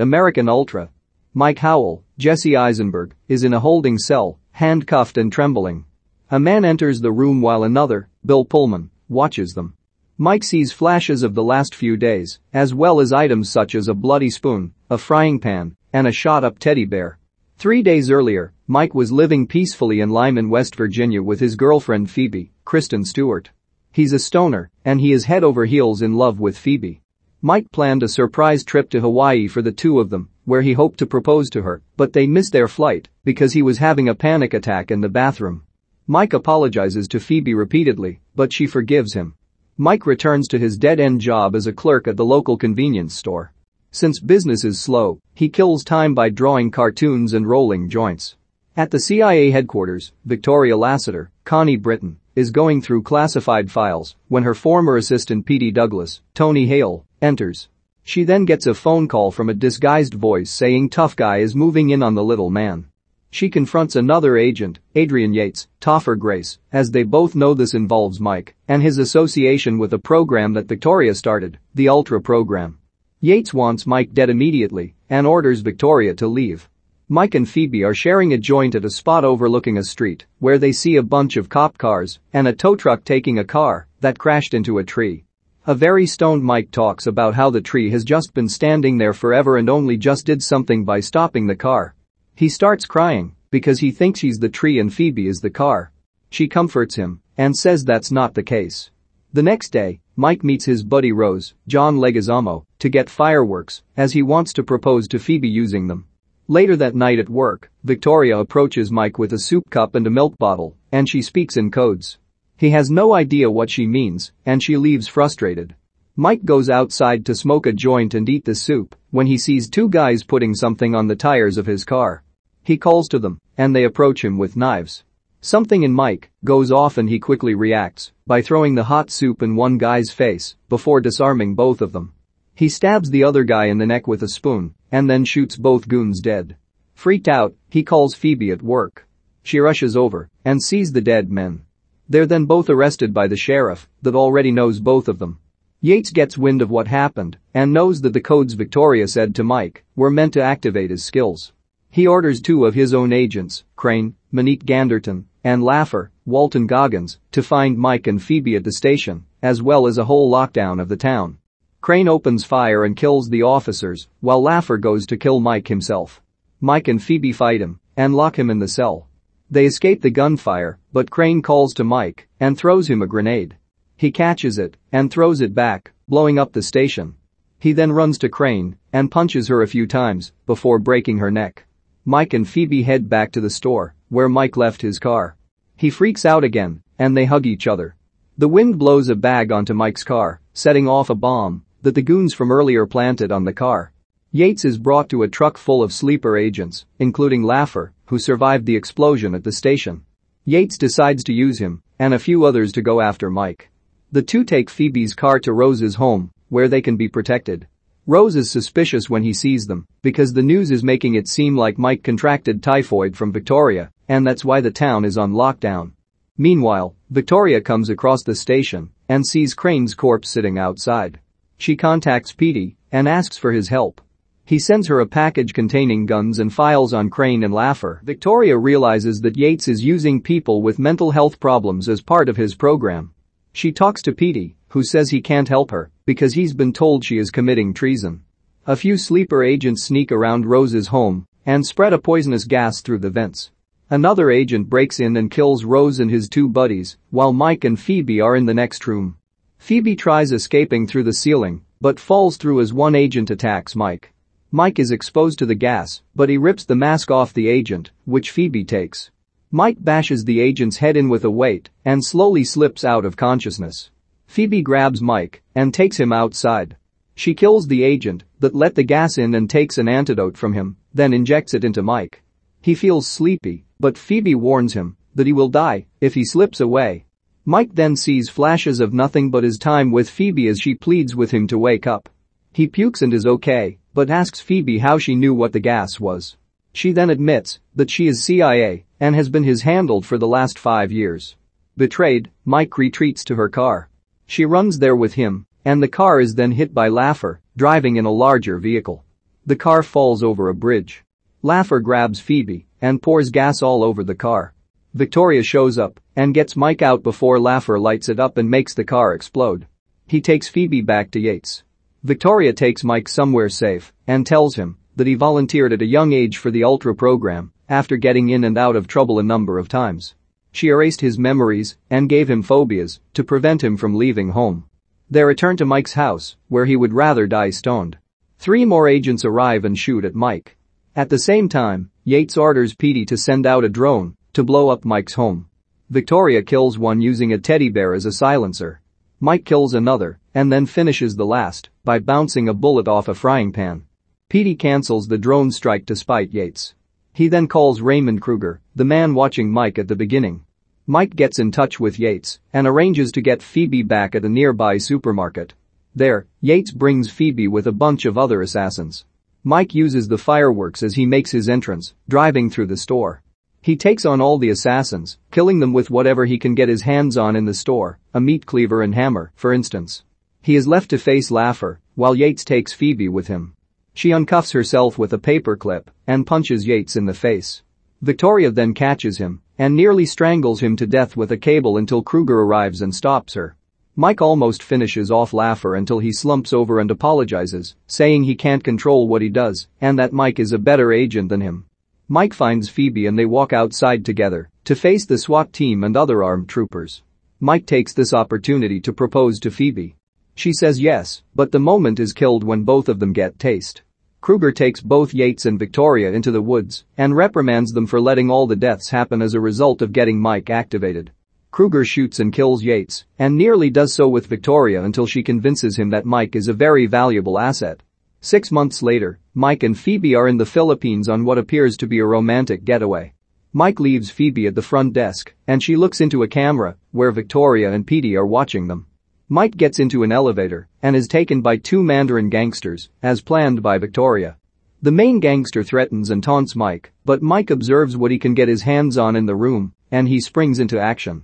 American Ultra. Mike Howell, Jesse Eisenberg, is in a holding cell, handcuffed and trembling. A man enters the room while another, Bill Pullman, watches them. Mike sees flashes of the last few days, as well as items such as a bloody spoon, a frying pan, and a shot-up teddy bear. Three days earlier, Mike was living peacefully in Lyman, West Virginia with his girlfriend Phoebe, Kristen Stewart. He's a stoner, and he is head over heels in love with Phoebe. Mike planned a surprise trip to Hawaii for the two of them, where he hoped to propose to her, but they missed their flight because he was having a panic attack in the bathroom. Mike apologizes to Phoebe repeatedly, but she forgives him. Mike returns to his dead-end job as a clerk at the local convenience store. Since business is slow, he kills time by drawing cartoons and rolling joints. At the CIA headquarters, Victoria Lassiter, Connie Britton, is going through classified files when her former assistant P.D. Douglas, Tony Hale, enters. She then gets a phone call from a disguised voice saying tough guy is moving in on the little man. She confronts another agent, Adrian Yates, Toffer Grace, as they both know this involves Mike and his association with a program that Victoria started, the Ultra program. Yates wants Mike dead immediately and orders Victoria to leave. Mike and Phoebe are sharing a joint at a spot overlooking a street where they see a bunch of cop cars and a tow truck taking a car that crashed into a tree. A very stoned Mike talks about how the tree has just been standing there forever and only just did something by stopping the car. He starts crying because he thinks he's the tree and Phoebe is the car. She comforts him and says that's not the case. The next day, Mike meets his buddy Rose, John Leguizamo, to get fireworks as he wants to propose to Phoebe using them. Later that night at work, Victoria approaches Mike with a soup cup and a milk bottle, and she speaks in codes. He has no idea what she means, and she leaves frustrated. Mike goes outside to smoke a joint and eat the soup when he sees two guys putting something on the tires of his car. He calls to them, and they approach him with knives. Something in Mike goes off and he quickly reacts by throwing the hot soup in one guy's face before disarming both of them. He stabs the other guy in the neck with a spoon and then shoots both goons dead. Freaked out, he calls Phoebe at work. She rushes over and sees the dead men. They're then both arrested by the sheriff that already knows both of them. Yates gets wind of what happened and knows that the codes Victoria said to Mike were meant to activate his skills. He orders two of his own agents, Crane, Manik, Ganderton, and Laffer, Walton Goggins, to find Mike and Phoebe at the station, as well as a whole lockdown of the town. Crane opens fire and kills the officers, while Laffer goes to kill Mike himself. Mike and Phoebe fight him and lock him in the cell. They escape the gunfire, but Crane calls to Mike and throws him a grenade. He catches it and throws it back, blowing up the station. He then runs to Crane and punches her a few times before breaking her neck. Mike and Phoebe head back to the store, where Mike left his car. He freaks out again, and they hug each other. The wind blows a bag onto Mike's car, setting off a bomb that the goons from earlier planted on the car. Yates is brought to a truck full of sleeper agents, including Laffer, who survived the explosion at the station. Yates decides to use him and a few others to go after Mike. The two take Phoebe's car to Rose's home, where they can be protected. Rose is suspicious when he sees them because the news is making it seem like Mike contracted typhoid from Victoria and that's why the town is on lockdown. Meanwhile, Victoria comes across the station and sees Crane's corpse sitting outside. She contacts Petey and asks for his help. He sends her a package containing guns and files on Crane and Laffer. Victoria realizes that Yates is using people with mental health problems as part of his program. She talks to Petey, who says he can't help her because he's been told she is committing treason. A few sleeper agents sneak around Rose's home and spread a poisonous gas through the vents. Another agent breaks in and kills Rose and his two buddies while Mike and Phoebe are in the next room. Phoebe tries escaping through the ceiling, but falls through as one agent attacks Mike. Mike is exposed to the gas, but he rips the mask off the agent, which Phoebe takes. Mike bashes the agent's head in with a weight and slowly slips out of consciousness. Phoebe grabs Mike and takes him outside. She kills the agent that let the gas in and takes an antidote from him, then injects it into Mike. He feels sleepy, but Phoebe warns him that he will die if he slips away Mike then sees flashes of nothing but his time with Phoebe as she pleads with him to wake up. He pukes and is okay, but asks Phoebe how she knew what the gas was. She then admits that she is CIA and has been his handled for the last five years. Betrayed, Mike retreats to her car. She runs there with him, and the car is then hit by Laffer, driving in a larger vehicle. The car falls over a bridge. Laffer grabs Phoebe and pours gas all over the car. Victoria shows up and gets Mike out before Laffer lights it up and makes the car explode. He takes Phoebe back to Yates. Victoria takes Mike somewhere safe and tells him that he volunteered at a young age for the Ultra program after getting in and out of trouble a number of times. She erased his memories and gave him phobias to prevent him from leaving home. They return to Mike's house, where he would rather die stoned. Three more agents arrive and shoot at Mike. At the same time, Yates orders Petey to send out a drone to blow up Mike's home. Victoria kills one using a teddy bear as a silencer. Mike kills another and then finishes the last by bouncing a bullet off a frying pan. Petey cancels the drone strike to spite Yates. He then calls Raymond Kruger, the man watching Mike at the beginning. Mike gets in touch with Yates and arranges to get Phoebe back at a nearby supermarket. There, Yates brings Phoebe with a bunch of other assassins. Mike uses the fireworks as he makes his entrance, driving through the store. He takes on all the assassins, killing them with whatever he can get his hands on in the store, a meat cleaver and hammer, for instance. He is left to face Laffer, while Yates takes Phoebe with him. She uncuffs herself with a paperclip and punches Yates in the face. Victoria then catches him and nearly strangles him to death with a cable until Kruger arrives and stops her. Mike almost finishes off Laffer until he slumps over and apologizes, saying he can't control what he does and that Mike is a better agent than him. Mike finds Phoebe and they walk outside together to face the SWAT team and other armed troopers. Mike takes this opportunity to propose to Phoebe. She says yes, but the moment is killed when both of them get taste. Kruger takes both Yates and Victoria into the woods and reprimands them for letting all the deaths happen as a result of getting Mike activated. Kruger shoots and kills Yates and nearly does so with Victoria until she convinces him that Mike is a very valuable asset Six months later, Mike and Phoebe are in the Philippines on what appears to be a romantic getaway. Mike leaves Phoebe at the front desk, and she looks into a camera, where Victoria and Petey are watching them. Mike gets into an elevator and is taken by two Mandarin gangsters, as planned by Victoria. The main gangster threatens and taunts Mike, but Mike observes what he can get his hands on in the room, and he springs into action.